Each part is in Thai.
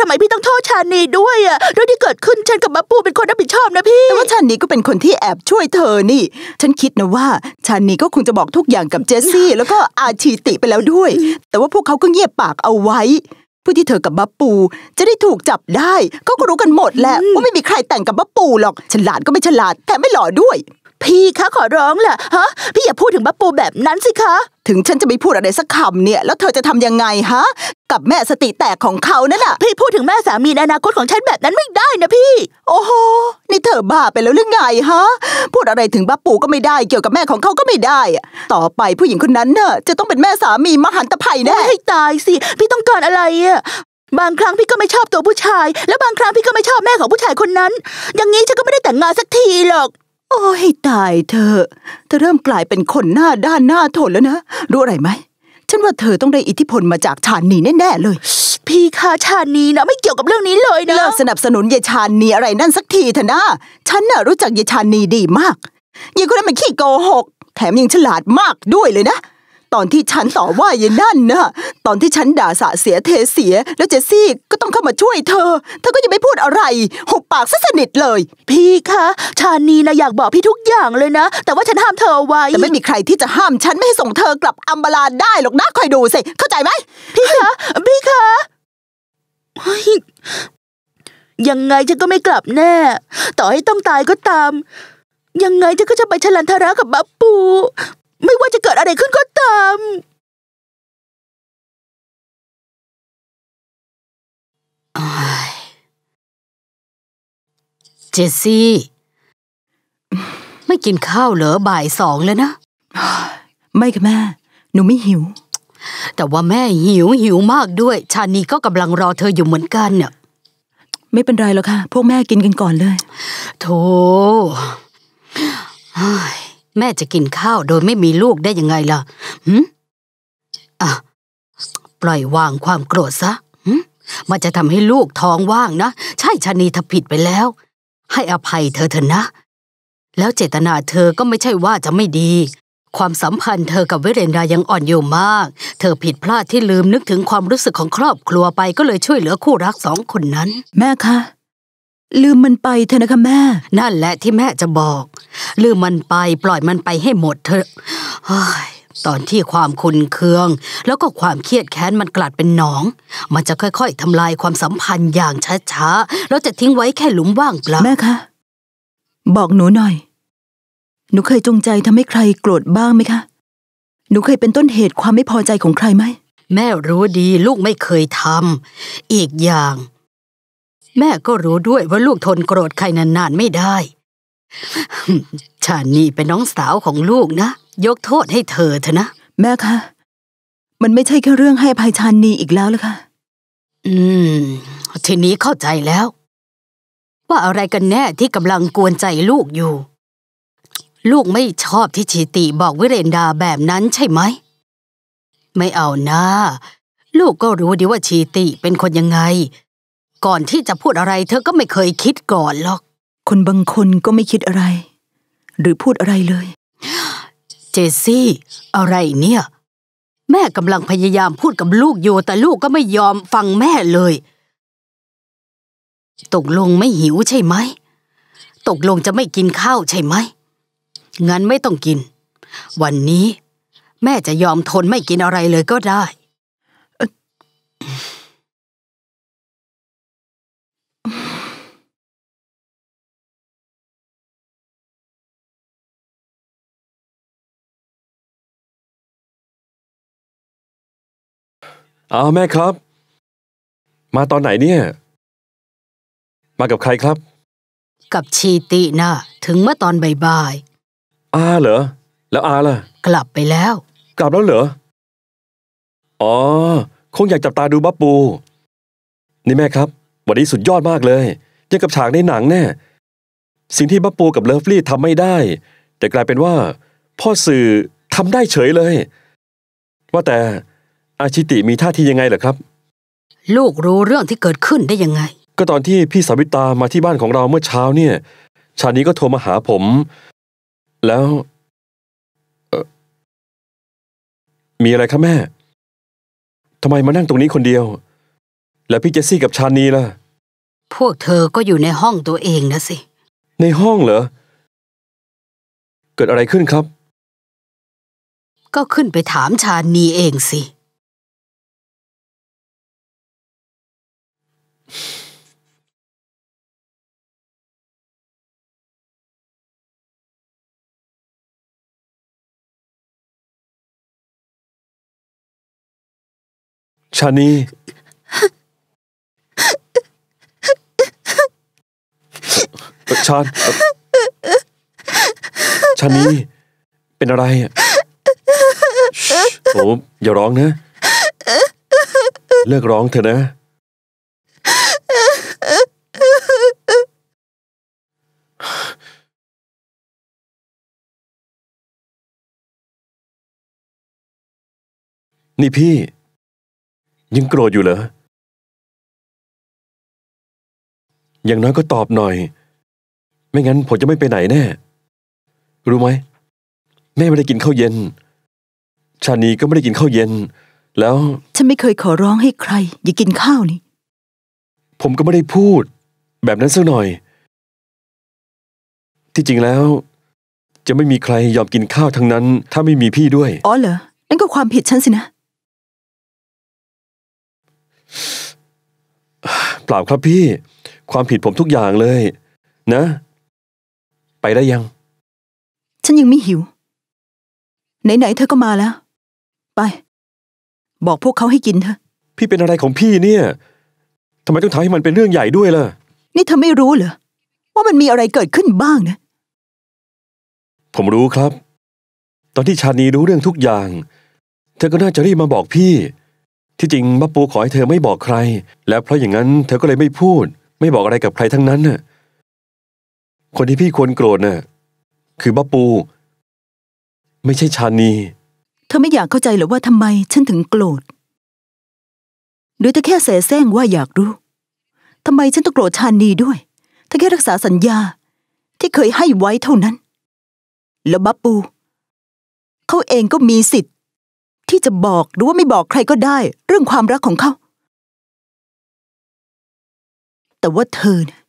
ทำไมพี่ต้องโทษชานีด้วยอะเรื่องที่เกิดขึ้นฉันกับมาปู เป็นคนรับผิดชอบนะพี่ แต่ว่าชานีก็เป็นคนที่แอบช่วยเธอนี่ ฉันคิดนะว่า ชานีก็คงจะบอกทุกอย่างกับเจสซี่แล้วก็อาชีติไปแล้วด้วย แต่ว่าพวกเขาก็เงียบปากเอาไว้เพื่อที่เธอกับบับปู จะได้ถูกจับได้ก็รู้กันหมดแหละว่าไม่มีใครแต่งกับบับปูหรอก ฉลาดก็ไม่ฉลาดแถมไม่หล่อด้วยพี่คะขอร้องแหละฮะ พี่อย่าพูดถึงป้าปูแบบนั้นสิคะ ถึงฉันจะไม่พูดอะไรสักคำเนี่ยแล้วเธอจะทำยังไงฮะ กับแม่สติแตกของเขานั่นน่ะพี่พูดถึงแม่สามีในอนาคตของฉันแบบนั้นไม่ได้นะพี่ โอ้โหนี่เธอบ้าไปแล้วหรือไงฮะ พูดอะไรถึงป้าปูก็ไม่ได้เกี่ยวกับแม่ของเขาก็ไม่ได้ ต่อไปผู้หญิงคนนั้นเน่ะจะต้องเป็นแม่สามีมหันตภัยแน่ให้ตายสิพี่ต้องการอะไรอะบางครั้งพี่ก็ไม่ชอบตัวผู้ชาย แล้วบางครั้งพี่ก็ไม่ชอบแม่ของผู้ชายคนนั้น อย่างนี้ฉันก็ไม่ได้แต่งงานสักทีหรอกโอ้้ตายเธอเธอเริ่มกลายเป็นคนหน้าด้านหน้าทนแล้วนะ รู้อะไรไหม ฉันว่าเธอต้องได้อิทธิพลมาจากชาญนีแน่ๆเลย พี่คะชาญนีนะไม่เกี่ยวกับเรื่องนี้เลยนะเลิกสนับสนุนยายชาญนีอะไรนั่นสักทีเถอะนะ ฉันน่ะรู้จักยายชาญนีดีมากยายคนนั้นมันขี้โกหก แถมยังฉลาดมากด้วยเลยนะตอนที่ฉันต่อว่าเย็นนั่นนะตอนที่ฉันด่าสะเสียเทเสีย แล้วเจสซี่ก็ต้องเข้ามาช่วยเธอ เธอก็ยังไม่พูดอะไรหุบปากซะสนิทเลย พี่คะชานีนะอยากบอกพี่ทุกอย่างเลยนะแต่ว่าฉันห้ามเธอเอาไว้ แต่ไม่มีใครที่จะห้ามฉันไม่ให้ส่งเธอกลับอัมบาลาได้หรอกนะคอยดูสิเข้าใจไหมพี่คะ พี่คะยังไงฉันก็ไม่กลับแน่ ต่อให้ต้องตายก็ตาม ยังไงฉันก็จะไปฉลันทรากับบับปูไม่ว่าจะเกิดอะไรขึ้นก็ตาม เจสซี่ ไม่กินข้าวเหรอบ่ายสองแล้วนะ ไม่ค่ะแม่หนูไม่หิว แต่ว่าแม่หิว หิวมากด้วย ชานีก็กำลังรอเธออยู่เหมือนกันเนี่ยไม่เป็นไรหรอกค่ะ พวกแม่กินกันก่อนเลยโธ่แม่จะกินข้าวโดยไม่มีลูกได้ยังไงล่ะหืมอ่ะปล่อยวางความโกรธซะหืมมันจะทำให้ลูกท้องว่างนะ ใช่ชานีทธผิดไปแล้ว ให้อภัย เธอเถอะนะ แล้วเจตนาเธอก็ไม่ใช่ว่าจะไม่ดี ความสัมพันธ์เธอกับเวเรนดายังอ่อนโยมมาก เธอผิดพลาดที่ลืมนึกถึงความรู้สึกของครอบครัวไปก็เลยช่วยเหลือคู่รักสองคนนั้น แม่คะลืมมันไปเถอะนะคะแม่ นั่นแหละที่แม่จะบอก ลืมมันไปปล่อยมันไปให้หมดเถอะตอนที่ความคุนเคือง แล้วก็ความเครียดแค้นมันกลัดเป็นหนอง มันจะค่อยๆทำลายความสัมพันธ์อย่างช้าๆแล้วจะทิ้งไว้แค่หลุมว่างเปล่าแม่คะ บอกหนูหน่อย หนูเคยจงใจทำให้ใครโกรธบ้างไหมคะ หนูเคยเป็นต้นเหตุความไม่พอใจของใครไหม แม่รู้ดีลูกไม่เคยทำอีกอย่างแม่ก็รู้ด้วยว่าลูกทนโกรธใครนานๆไม่ได้ ชานีเป็นน้องสาวของลูกนะยกโทษให้เธอเถอะนะแม่คะมันไม่ใช่แค่เรื่องให้ภัยชานีอีกแล้วละค่ะอืมทีนี้เข้าใจแล้ว ว่าอะไรกันแน่ที่กำลังกวนใจลูกอยู่ ลูกไม่ชอบที่ชีติบอกวิเรนดาแบบนั้นใช่ไหมไม่เอานะ ลูกก็รู้ดีว่าชีติเป็นคนยังไงก่อนที่จะพูดอะไรเธอก็ไม่เคยคิดก่อนหรอก คนบางคนก็ไม่คิดอะไร หรือพูดอะไรเลย เจสซี่ อะไรเนี่ย แม่กำลังพยายามพูดกับลูกอยู่ แต่ลูกก็ไม่ยอมฟังแม่เลย ตกลงไม่หิวใช่ไหม ตกลงจะไม่กินข้าวใช่ไหมงั้นไม่ต้องกิน วันนี้ แม่จะยอมทนไม่กินอะไรเลยก็ได้อาแม่ครับ มาตอนไหนเนี่ย มากับใครครับ กับชีตินะถึงเมื่อตอนบ่ายอาเหรอแล้วอาล่ะกลับไปแล้ว กลับแล้วเหรออ๋อ คงอยากจับตาดูบัปปูนี่แม่ครับวันนี้สุดยอดมากเลยยังกับฉากในหนังแน่สิ่งที่บัปปูกับเลิฟลี่ทำไม่ได้แต่กลายเป็นว่า พ่อสื่อทำได้เฉยเลย ว่าแต่อาชิติมีท่าทียังไงเหรอครับ ลูกรู้เรื่องที่เกิดขึ้นได้ยังไง ก็ตอนที่พี่สาวิตามาที่บ้านของเราเมื่อเช้าเนี่ย ชานี้ก็โทรมาหาผม แล้วมีอะไรคะแม่ทำไมมานั่งตรงนี้คนเดียว แล้วพี่เจสซี่กับชานีล่ะ พวกเธอก็อยู่ในห้องตัวเองนะสิ ในห้องเหรอเกิดอะไรขึ้นครับ ก็ขึ้นไปถามชานีเองสิชานีชานชานีเป็นอะไรอ่ะโอ้อย่าร้องนะ เลิกร้องเถอะนะนี่พี่ยังโกรธอยู่เหรอ อย่างน้อยก็ตอบหน่อย ไม่งั้นผมจะไม่ไปไหนแน่ รู้ไหมแม่ไม่ได้กินข้าวเย็น ชานีก็ไม่ได้กินข้าวเย็น แล้วฉันไม่เคยขอร้องให้ใครอย่ากินข้าวนี่ ผมก็ไม่ได้พูดแบบนั้นสักหน่อย ที่จริงแล้วจะไม่มีใครยอมกินข้าวทั้งนั้น ถ้าไม่มีพี่ด้วยอ๋อเหรอนั่นก็ความผิดฉันสินะปล่าครับพี่ความผิดผมทุกอย่างเลย นะไปได้ยัง ฉันยังไม่หิวไหนๆเธอก็มาแล้ว ไป บอกพวกเขาให้กินเถอะพี่เป็นอะไรของพี่เนี่ยทำไมต้องทำให้มันเป็นเรื่องใหญ่ด้วยล่ะนี่เธอไม่รู้เหรอว่ามันมีอะไรเกิดขึ้นบ้างนะผมรู้ครับ ตอนที่ชานีรู้เรื่องทุกอย่างเธอก็น่าจะรีบมาบอกพี่ที่จริงป้าปูขอให้เธอไม่บอกใคร และเพราะอย่างนั้นเธอก็เลยไม่พูด ไม่บอกอะไรกับใครทั้งนั้นน่ะคนที่พี่ควรโกรธน่ะ คือป้าปู ไม่ใช่ชานี เธอไม่อยากเข้าใจหรือว่าทำไมฉันถึงโกรธหรือเธอแค่เสแสร้งว่าอยากรู้ทำไมฉันต้องโกรธชานีด้วยเธอแค่รักษาสัญญาที่เคยให้ไว้เท่านั้น แล้วบับปูเขาเองก็มีสิทธิที่จะบอกหรือว่าไม่บอกใครก็ได้เรื่องความรักของเขา แต่ว่าเธอเนี่ย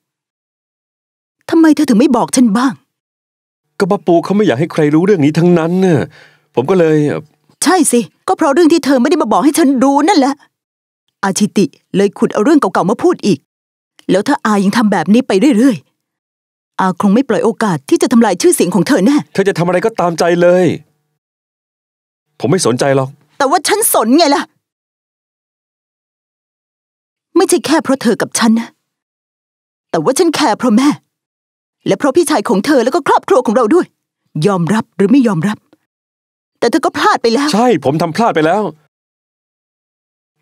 ทำไมเธอถึงไม่บอกฉันบ้างก็ป้าปูเขาไม่อยากให้ใครรู้เรื่องนี้ทั้งนั้นเนี่ยผมก็เลย ใช่สิ ก็เพราะเรื่องที่เธอไม่ได้มาบอกให้ฉันรู้นั่นแหละ อาชิติเลยขุดเอาเรื่องเก่าๆมาพูดอีก แล้วถ้าอายังทำแบบนี้ไปเรื่อย ๆ อาคงไม่ปล่อยโอกาสที่จะทำลายชื่อเสียงของเธอแน่เธอจะทำอะไรก็ตามใจเลย ผมไม่สนใจหรอกแต่ว่าฉันสนไงล่ะ ไม่ใช่แค่เพราะเธอกับฉันนะแต่ว่าฉันแคร์เพราะแม่ และเพราะพี่ชายของเธอแล้วก็ครอบครัวของเราด้วย ยอมรับหรือไม่ยอมรับ แต่เธอก็พลาดไปแล้ว ใช่ผมทำพลาดไปแล้ว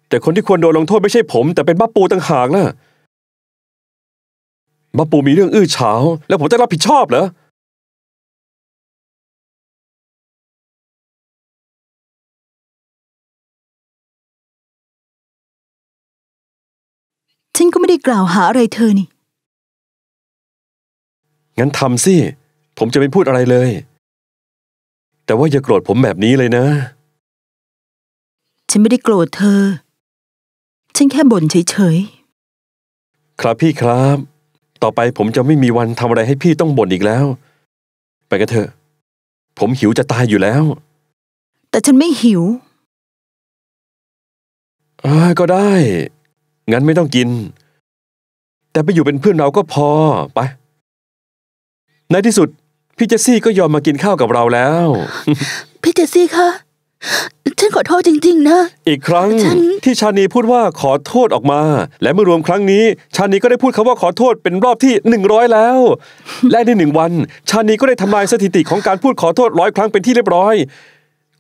แต่คนที่ควรโดนลงโทษไม่ใช่ผม แต่เป็นบ้าปูต่างหากนะบ้าปูมีเรื่องอื้อฉาวแล้วผมจะรับผิดชอบเหรอฉันก็ไม่ได้กล่าวหาอะไรเธอนี่ งั้นทำสิ ผมจะไม่พูดอะไรเลย แต่ว่าอย่าโกรธผมแบบนี้เลยนะ ฉันไม่ได้โกรธเธอ ฉันแค่บ่นเฉยๆ ครับพี่ครับ ต่อไปผมจะไม่มีวันทำอะไรให้พี่ต้องบ่นอีกแล้ว ไปกันเถอะ ผมหิวจะตายอยู่แล้ว แต่ฉันไม่หิว อ่าก็ได้งั้นไม่ต้องกิน แต่ไปอยู่เป็นเพื่อนเราก็พอไป ในที่สุด พี่เจสซี่ก็ยอมมากินข้าวกับเราแล้ว พี่เจสซี่คะฉันขอโทษจริงๆ นะ อีกครั้งที่ชานีพูดว่าขอโทษออกมา และเมื่อรวมครั้งนี้ ชานีก็ได้พูดคำว่าขอโทษเป็นรอบที่หนึ่งร้อยแล้ว และในหนึ่งวัน ชานีก็ได้ทำลายสถิติของการพูดขอโทษร้อยครั้งเป็นที่เรียบร้อย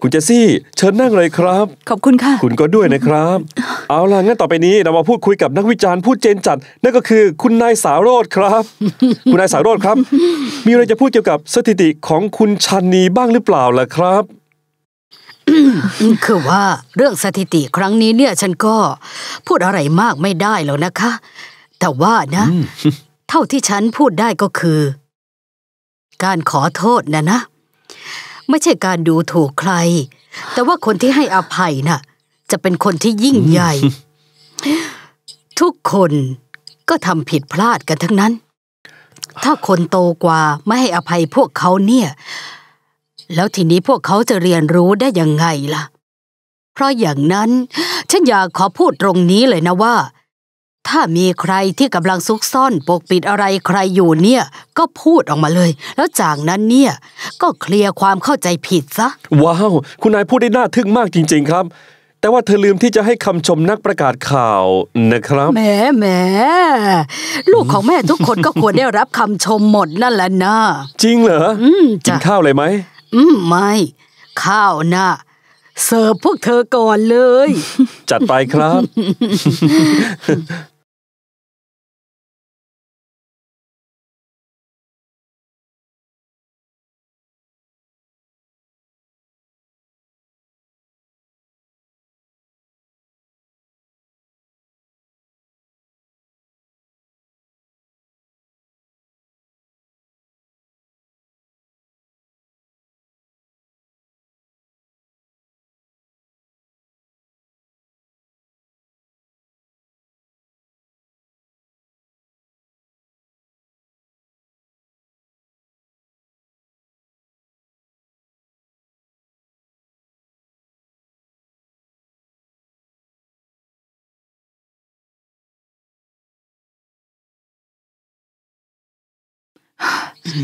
คุณเจสซี่เชิญนั่งเลยครับ ขอบคุณค่ะ คุณก็ด้วยนะครับเอาล่ะงั้นต่อไปนี้เรามาพูดคุยกับนักวิจารณ์ผู้เจนจัดนั่นก็คือคุณนายสาวโรธครับ คุณนายสาวโรธครับ มีอะไรจะพูดเกี่ยวกับสถิติของคุณชันนีบ้างหรือเปล่าล่ะครับคือว่าเรื่องสถิติครั้งนี้เนี่ย ฉันก็พูดอะไรมากไม่ได้แล้วนะคะ แต่ว่านะ เท่าที่ฉันพูดได้ก็คือ การขอโทษนะนะ ไม่ใช่การดูถูกใคร แต่ว่าคนที่ให้อภัยนะ่ะจะเป็นคนที่ยิ่งใหญ่ ทุกคนก็ทำผิดพลาดกันทั้งนั้น ถ้าคนโตกว่าไม่ให้อภัยพวกเขาเนี่ย แล้วทีนี้พวกเขาจะเรียนรู้ได้ยังไงล่ะ เพราะอย่างนั้นฉันอยากขอพูดตรงนี้เลยนะว่า ถ้ามีใครที่กำลังซุกซ่อนปกปิดอะไรใครอยู่เนี่ย ก็พูดออกมาเลย แล้วจากนั้นเนี่ยก็เคลียร์ความเข้าใจผิดซะว้าวคุณนายพูดได้น่าทึ่งมากจริง ๆครับแต่ว่าเธอลืมที่จะให้คำชมนักประกาศข่าวนะครับแหมแหมลูกของแม่ทุกคนก็ควรได้รับคำชมหมดนั่นแหละนะ จริงเหรออืมกิจะนข้าวเลยไหมอืมไม่ข้าวนะ เสิร์ฟพวกเธอก่อนเลย จัดไปครับ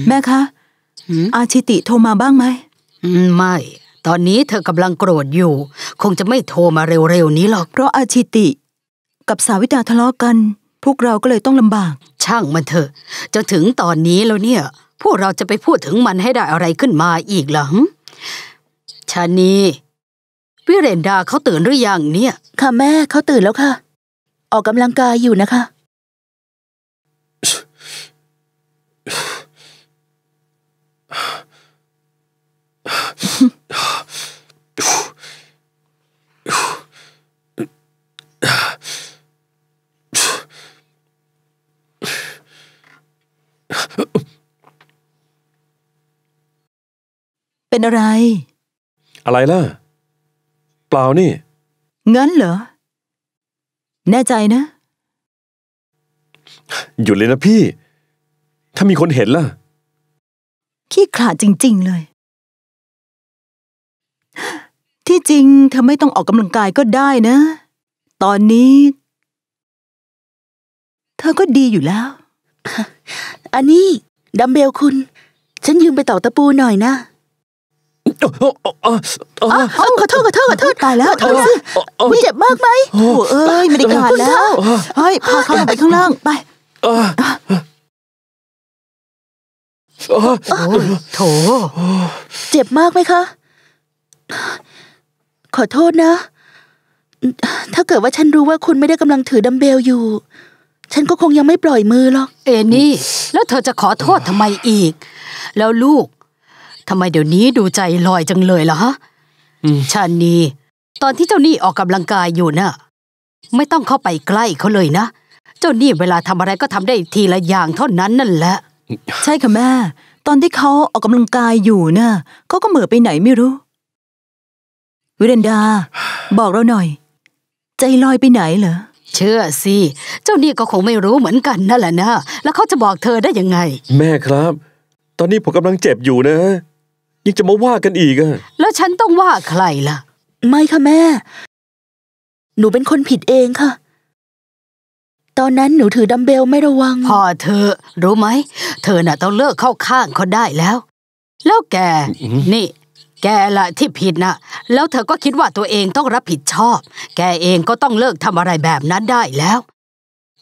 แม่คะอาชิติโทรมาบ้างไหมไม่ ตอนนี้เธอกำลังโกรธอยู่ คงจะไม่โทรมาเร็วๆนี้หรอกเพราะอาชิติกับสาวิตาทะเลาะกัน พวกเราก็เลยต้องลำบากช่างมันเถอะจะถึงตอนนี้แล้วเนี่ย พวกเราจะไปพูดถึงมันให้ได้อะไรขึ้นมาอีกหรอชานีวิเรนดาเขาตื่นหรือยังเนี่ย ค่ะแม่เขาตื่นแล้วค่ะ ออกกำลังกายอยู่นะคะเป็นอะไร อะไรล่ะ เปล่านี่ งั้นเหรอ แน่ใจนะหยุดเลยนะพี่ ถ้ามีคนเห็นล่ะขี้ขลาดจริงๆเลยที่จริงเธอไม่ต้องออกกำลังกายก็ได้นะ ตอนนี้ เธอก็ดีอยู่แล้ว อันนี้ดัมเบลคุณ ฉันยืมไปต่อตะปูหน่อยนะขอโทษขอโทษขอโทษตายแล้วธอไม่เจ็บมากไหมโอ้เอ้ยไม่ได้ขาดแล้วเฮ้ยพาเขาไปข้างล่างไปโถเจ็บมากไหมคะขอโทษนะ ถ้าเกิดว่าฉันรู้ว่าคุณไม่ได้กำลังถือดัมเบลอยู่ ฉันก็คงยังไม่ปล่อยมือหรอกเอนี่ แล้วเธอจะขอโทษทำไมอีก แล้วลูกทำไมเดี๋ยวนี้ดูใจลอยจังเลยล่ะฮะชานีตอนที่เจ้านี่ออกกำลังกายอยู่น่ะไม่ต้องเข้าไปใกล้เขาเลยนะ เจ้านี่เวลาทำอะไรก็ทำได้ทีละอย่างเท่านั้นนั่นแหละใช่ค่ะแม่ ตอนที่เขาออกกำลังกายอยู่น่ะเขาก็เหมือไปไหนไม่รู้วิเรนดา บอกเราหน่อย ใจลอยไปไหนเหรอ เชื่อสิ เจ้านี่ก็คงไม่รู้เหมือนกันนั่นแหละนะแล้วเขาจะบอกเธอได้ยังไง แม่ครับ ตอนนี้ผมกำลังเจ็บอยู่นะยังจะมาว่ากันอีกอะแล้วฉันต้องว่าใครล่ะ ไม่ค่ะแม่ หนูเป็นคนผิดเองค่ะ ตอนนั้นหนูถือดัมเบลไม่ระวัง พ่อเธอ รู้ไหม เธอน่ะต้องเลิกเข้าข้างเขาได้แล้ว แล้วแกนี่แกละที่ผิดนะแล้วเธอก็คิดว่าตัวเองต้องรับผิดชอบ แกเองก็ต้องเลิกทำอะไรแบบนั้นได้แล้ว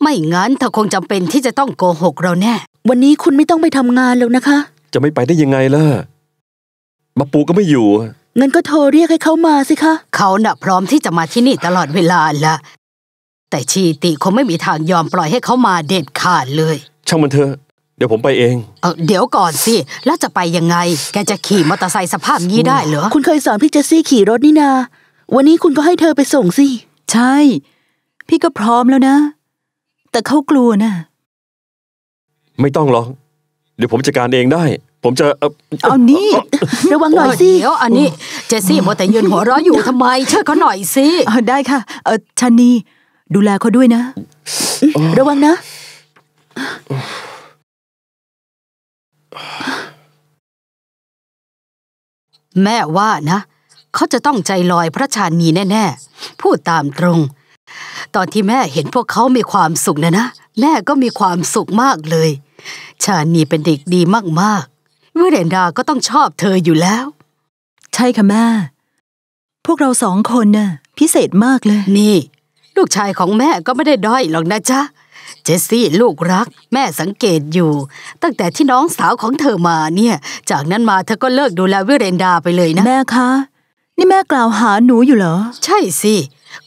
ไม่งั้นเธอคงจำเป็นที่จะต้องโกหกเราแน่ วันนี้คุณไม่ต้องไปทำงานแล้วนะคะ จะไม่ไปได้ยังไงล่ะ มาปูก็ไม่อยู่ งั้นก็โทรเรียกให้เขามาสิคะ เขาน่ะพร้อมที่จะมาที่นี่ตลอดเวลาละแต่ชีติคงไม่มีทางยอมปล่อยให้เขามาเด็ดขาดเลย ช่างมันเถอะเดี๋ยวผมไปเอง เออเดี๋ยวก่อนสิ แล้วจะไปยังไง แกจะขี่มอเตอร์ไซค์สภาพงี้ได้เหรอ คุณเคยสอนพี่เจสซี่ขี่รถนี่นา วันนี้คุณก็ให้เธอไปส่งสิ ใช่ พี่ก็พร้อมแล้วนะ แต่เขากลัวนะไม่ต้องหรอก เดี๋ยวผมจัดการเองได้ ผมจะ เอานี่ระวังหน่อยสิเดี๋ยวอันนี้ เจสซี่มัวแต่ยืนหัวเราะอยู่ทำไม เชิญเขาหน่อยสิ ได้ค่ะ เออชานีดูแลเขาด้วยนะ ระวังนะแม่ว่านะ เขาจะต้องใจลอยพระชานีแน่ ๆ พูดตามตรง ตอนที่แม่เห็นพวกเขามีความสุขนะนะ แม่ก็มีความสุขมากเลย ชานีเป็นเด็กดีมากๆวิเรนดาก็ต้องชอบเธออยู่แล้ว ใช่ค่ะแม่ พวกเราสองคนน่ะพิเศษมากเลยนี่ ลูกชายของแม่ก็ไม่ได้ด้อยหรอกนะจ๊ะเจสซี่ลูกรัก แม่สังเกตอยู่ ตั้งแต่ที่น้องสาวของเธอมาเนี่ย จากนั้นมาเธอก็เลิกดูแลวิเรนดาไปเลยนะแม่คะ นี่แม่กล่าวหาหนูอยู่เหรอ ใช่สิ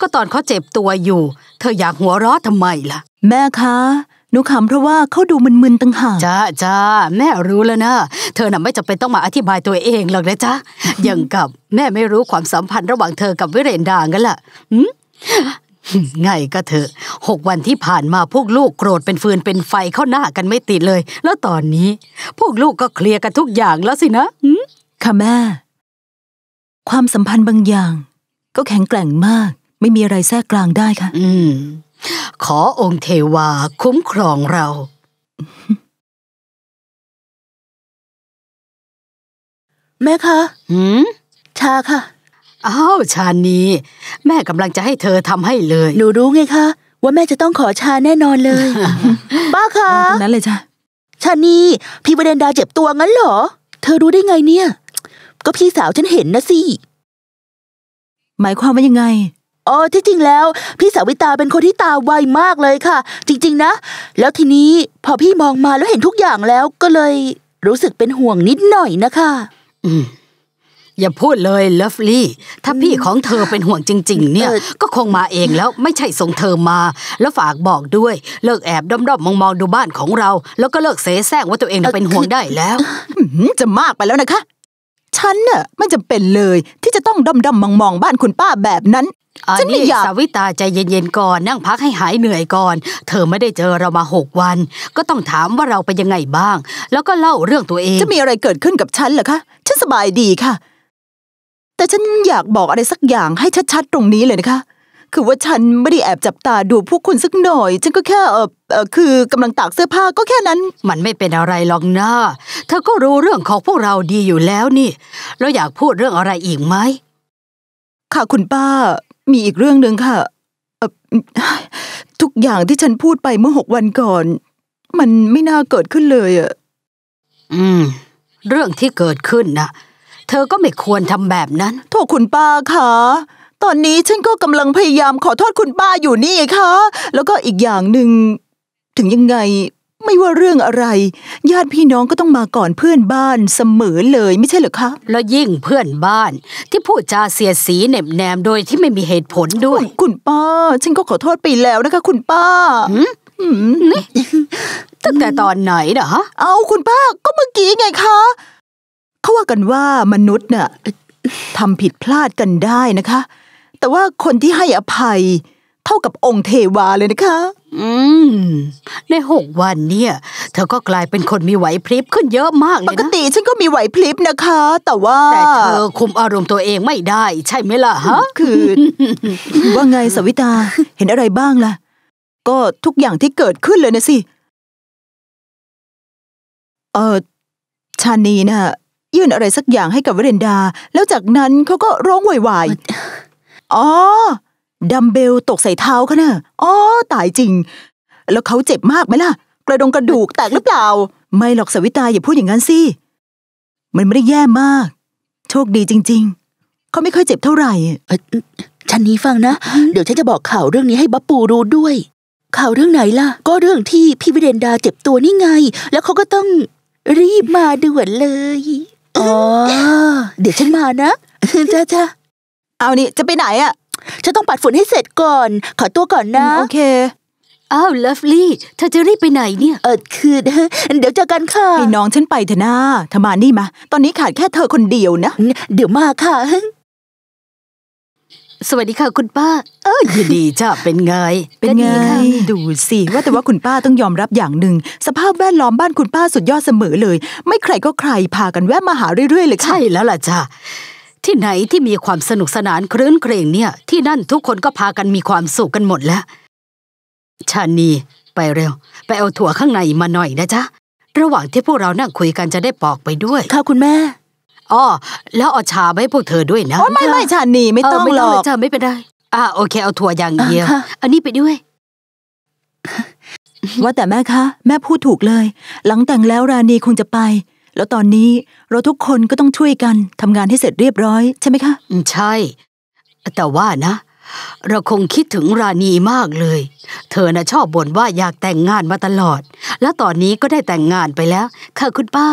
ก็ตอนเขาเจ็บตัวอยู่ เธออยากหัวเราะทำไมล่ะแม่คะหนูขำเพราะว่าเขาดูมึนๆตั้งหากจ้าจ้าแม่รู้แล้วนะ เธอน่ะไม่จำเป็นต้องมาอธิบายตัวเองหรอกนะจ๊ะอย่างกับแม่ไม่รู้ความสัมพันธ์ระหว่างเธอกับวิเรนดางันล่ะอืมไงก็เถอะ หกวันที่ผ่านมาพวกลูกโกรธเป็นฟืนเป็นไฟเข้าหน้ากันไม่ติดเลย แล้วตอนนี้พวกลูกก็เคลียร์กันทุกอย่างแล้วสินะค่ะแม่ ความสัมพันธ์บางอย่างก็แข็งแกร่งมาก ไม่มีอะไรแทรกกลางได้ค่ะ อืม ขอองค์เทวาคุ้มครองเรา แม่คะหืมชาค่ะอ้าวชานีแม่กำลังจะให้เธอทำให้เลยหนูรู้ไงคะว่าแม่จะต้องขอชาแน่นอนเลยป้าคะตรงนั้นเลยจ้ะชานีพี่ประเด็นดาเจ็บตัวงั้นเหรอ เธอรู้ได้ไงเนี่ย ก็พี่สาวฉันเห็นนะสิ หมายความว่ายังไงอ๋อที่จริงแล้วพี่สาวิตาเป็นคนที่ตาไวมากเลยค่ะ จริงๆนะแล้วทีนี้พอพี่มองมาแล้วเห็นทุกอย่างแล้วก็เลย รู้สึกเป็นห่วงนิดหน่อยนะคะอืมอย่าพูดเลยเลิฟลี่ถ้าพี่ของเธอเป็นห่วงจริง ๆ เนี่ยก็คงมาเองแล้วไม่ใช่ส่งเธอมา แล้วฝากบอกด้วยเลิกแอบด้อมๆมองๆดูบ้านของเรา แล้วก็เลิกเสแสร้งว่าตัวเองเป็นห่วงได้แล้วจะมากไปแล้วนะคะฉันน่ะไม่จำเป็นเลยที่จะต้องด้อมๆมองๆบ้านคุณป้าแบบนั้นฉันไม่อยากสาวิตาใจเย็นๆก่อนนั่งพักให้หายเหนื่อยก่อน เธอไม่ได้เจอเรามาหกวัน ก็ต้องถามว่าเราไปยังไงบ้าง แล้วก็เล่าเรื่องตัวเองจะมีอะไรเกิดขึ้นกับฉันเหรอคะฉันสบายดีค่ะแต่ฉันอยากบอกอะไรสักอย่างให้ชัด ๆ ตรงนี้เลยนะคะ คือว่าฉันไม่ได้แอบจับตาดูพวกคุณสักหน่อย ฉันก็แค่เออเออคือกำลังตากเสื้อผ้าก็แค่นั้น มันไม่เป็นอะไรหรอกนะเธอก็รู้เรื่องของพวกเราดีอยู่แล้วนี่ แล้วอยากพูดเรื่องอะไรอีกไหม ค่ะคุณป้า มีอีกเรื่องหนึ่งค่ะทุกอย่างที่ฉันพูดไปเมื่อหกวันก่อน มันไม่น่าเกิดขึ้นเลยอ่ะ อืม เรื่องที่เกิดขึ้นน่ะเธอก็ไม่ควรทำแบบนั้น โทษคุณป้าคะ ตอนนี้ฉันก็กำลังพยายามขอโทษคุณป้าอยู่นี่คะ่ะแล้วก็อีกอย่างหนึ่ง ถึงยังไงไม่ว่าเรื่องอะไร ญาติพี่น้องก็ต้องมาก่อนเพื่อนบ้านเสมอเลย ไม่ใช่เหรอคะ แล้วยิ่งเพื่อนบ้าน ที่พูดจาเสียสีเน็บแนมโดยที่ไม่มีเหตุผลด้วย คุณป้า ฉันก็ขอโทษไปแล้วนะคะ คุณป้านี่ตั้งแต่ตอนไหนเหรอเอาคุณป้าก็เมื่อกี้ไงคะเขาว่ากันว่ามนุษย์เนี่ยทำผิดพลาดกันได้นะคะ แต่ว่าคนที่ให้อภัยเท่ากับองค์เทวาเลยนะคะ อืมในหกวันเนี่ย เธอก็กลายเป็นคนมีไหวพริบขึ้นเยอะมากเลยนะปกติฉันก็มีไหวพริบนะคะ แต่ว่า แต่เธอคุมอารมณ์ตัวเองไม่ได้ ใช่ไหมล่ะฮะคือว่าไงสวิตาเห็นอะไรบ้างล่ะ ก็ทุกอย่างที่เกิดขึ้นเลยนะสิเออชานีนะ่ะยื่นอะไรสักอย่างให้กับเวเรนดา แล้วจากนั้นเขาก็ร้องวอยวาอ๋อ ดัมเบลตกใส่เท้าเขาเนอะอ๋อตายจริง แล้วเขาเจ็บมากไหมล่ะ กระดงกระดูกแตกหรือเปล่า ไม่หรอกสวิตาอย่าพูดอย่างนั้นสิ มันไม่ได้แย่มาก โชคดีจริงๆ เขาไม่ค่อยเจ็บเท่าไหร่ฉันนี้ฟังนะ เดี๋ยวฉันจะบอกข่าวเรื่องนี้ให้บัปปูรู้ด้วยข่าวเรื่องไหนล่ะก็เรื่องที่พี่วิเดนดาเจ็บตัวนี่ไงแล้วเขาก็ต้องรีบมาด่วนเลยอ๋อเดี๋ยวฉันมานะจ้าจ้าเอานี่ จะไปไหนอ่ะ ฉันต้องปัดฝุ่นให้เสร็จก่อน ขอตัวก่อนนะ โอเคอ้าวลัฟลี่เธอจะรีบไปไหนเนี่ยเออคือเดี๋ยวเจอกันค่ะให้น้องฉันไปเถอะนะทมานี่มา ตอนนี้ขาดแค่เธอคนเดียวนะ เดี๋ยวมาค่ะสวัสดีค่ะคุณป้า เออยินดีจ้าเป็นไง เป็นไง ดูสิว่าแต่ว่าคุณป้าต้องยอมรับอย่างหนึ่งสภาพแวดล้อมบ้านคุณป้าสุดยอดเสมอเลย ไม่ใครก็ใครพากันแวะมาหาเรื่อยๆเลยใช่แล้วล่ะจ้าที่ไหนที่มีความสนุกสนานครื้นเครงเนี่ย ที่นั่นทุกคนก็พากันมีความสุขกันหมดแล้วชานีไปเร็วไปเอาถั่วข้างในมาหน่อยนะจ๊ะระหว่างที่พวกเรานั่งคุยกันจะได้ปอกไปด้วยค่ะคุณแม่อ๋อแล้วเอาชาไมให้พวกเธอด้วยนะ ไม่ไม่ชานีไม่ต้องหรอกชาไม่เป็นไรอ่าโอเค เอาถั่วอย่างเดียวอันนี้ไปด้วยว่าแต่แม่คะแม่พูดถูกเลย หลังแต่งแล้วราณีคงจะไป แล้วตอนนี้เราทุกคนก็ต้องช่วยกันทำงานให้เสร็จเรียบร้อยใช่ไหมคะใช่ แต่ว่านะเราคงคิดถึงราณีมากเลย เธอน่ะชอบบ่นว่าอยากแต่งงานมาตลอด แล้วตอนนี้ก็ได้แต่งงานไปแล้ว ค่ะคุณป้า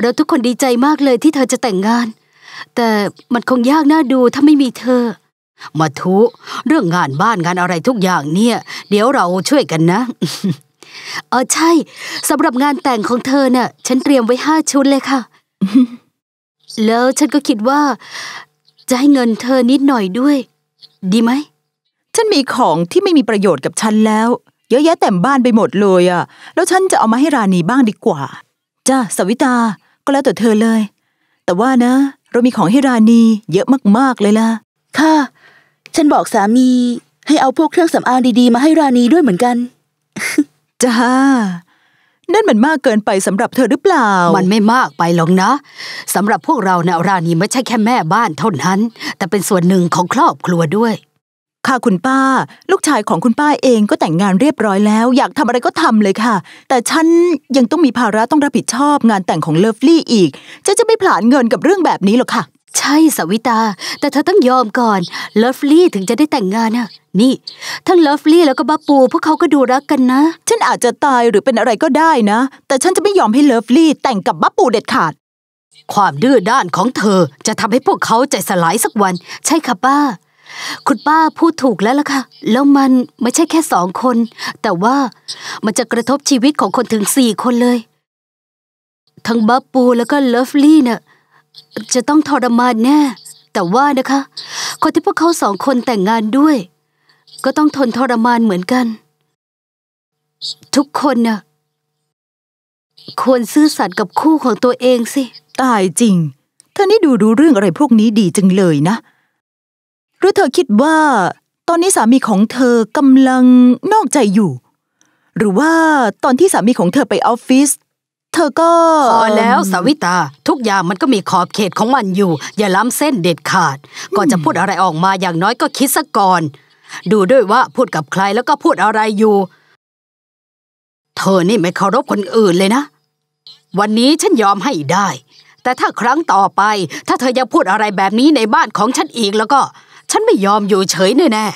เราทุกคนดีใจมากเลยที่เธอจะแต่งงาน แต่มันคงยากน่าดูถ้าไม่มีเธอ มาทุเรื่องงานบ้านงานอะไรทุกอย่างเนี่ย เดี๋ยวเราช่วยกันนะเออใช่สำหรับงานแต่งของเธอเนะ่ะ ฉันเตรียมไว้ห้าชุดเลยค่ะ แล้วฉันก็คิดว่าจะให้เงินเธอนิดหน่อยด้วยดีไหมฉันมีของที่ไม่มีประโยชน์กับฉันแล้ว เยอะแยะเต็มบ้านไปหมดเลยอะแล้วฉันจะเอามาให้ราณีบ้างดีกว่าจ้าสวิตาก็แล้วแต่เธอเลย แต่ว่านะ เรามีของให้ราณีเยอะมากๆเลยล่ะค่ะ ฉันบอกสามี ให้เอาพวกเครื่องสำอางดีๆมาให้ราณีด้วยเหมือนกันจ้านั่นมันมากเกินไปสำหรับเธอหรือเปล่า มันไม่มากไปหรอกนะ สำหรับพวกเราเนะรานีไม่ใช่แค่แม่บ้านเท่านั้น แต่เป็นส่วนหนึ่งของครอบครัวด้วย ค่ะคุณป้า ลูกชายของคุณป้าเองก็แต่งงานเรียบร้อยแล้วอยากทำอะไรก็ทำเลยค่ะ แต่ฉันยังต้องมีภาระต้องรับผิดชอบงานแต่งของเลิฟลี่อีก จะจะไม่ผลาญเงินกับเรื่องแบบนี้หรอกค่ะใช่สวิตา แต่เธอต้องยอมก่อนเลิฟลี่ถึงจะได้แต่งงานน่ะนี่ ทั้งเลิฟลี่แล้วก็บ้าปู พวกเขาก็ดูรักกันนะ ฉันอาจจะตายหรือเป็นอะไรก็ได้นะ แต่ฉันจะไม่ยอมให้เลิฟลี่แต่งกับบ้าปูเด็ดขาด ความดื้อด้านของเธอจะทำให้พวกเขาใจสลายสักวัน ใช่ค่ะป้า คุณป้าพูดถูกแล้วล่ะค่ะ แล้วมันไม่ใช่แค่สองคน แต่ว่ามันจะกระทบชีวิตของคนถึงสี่คนเลย ทั้งบับปูแล้วก็เลิฟลี่เนะ่ะจะต้องทรมานแน่ แต่ว่านะคะ คนที่พวกเขาสองคนแต่งงานด้วย ก็ต้องทนทรมานเหมือนกัน ทุกคนน่ะควรซื่อสัตย์กับคู่ของตัวเองสิตายจริง เธอนี่ดูรู้เรื่องอะไรพวกนี้ดีจังเลยนะ หรือเธอคิดว่า ตอนนี้สามีของเธอกำลังนอกใจอยู่ หรือว่าตอนที่สามีของเธอไปออฟฟิศธอก็พอแล้วสวิตา ทุกอย่างมันก็มีขอบเขตของมันอยู่ อย่าล้ำเส้นเด็ดขาด ก่อนจะพูดอะไรออกมาอย่างน้อยก็คิดซะก่อนดูด้วยว่าพูดกับใครแล้วก็พูดอะไรอยู่ เธอนี่ไม่เคารพคนอื่นเลยนะ วันนี้ฉันยอมให้ได้ แต่ถ้าครั้งต่อไป ถ้าเธอยังพูดอะไรแบบนี้ในบ้านของฉันอีกแล้วก็ ฉันไม่ยอมอยู่เฉยแน่แน่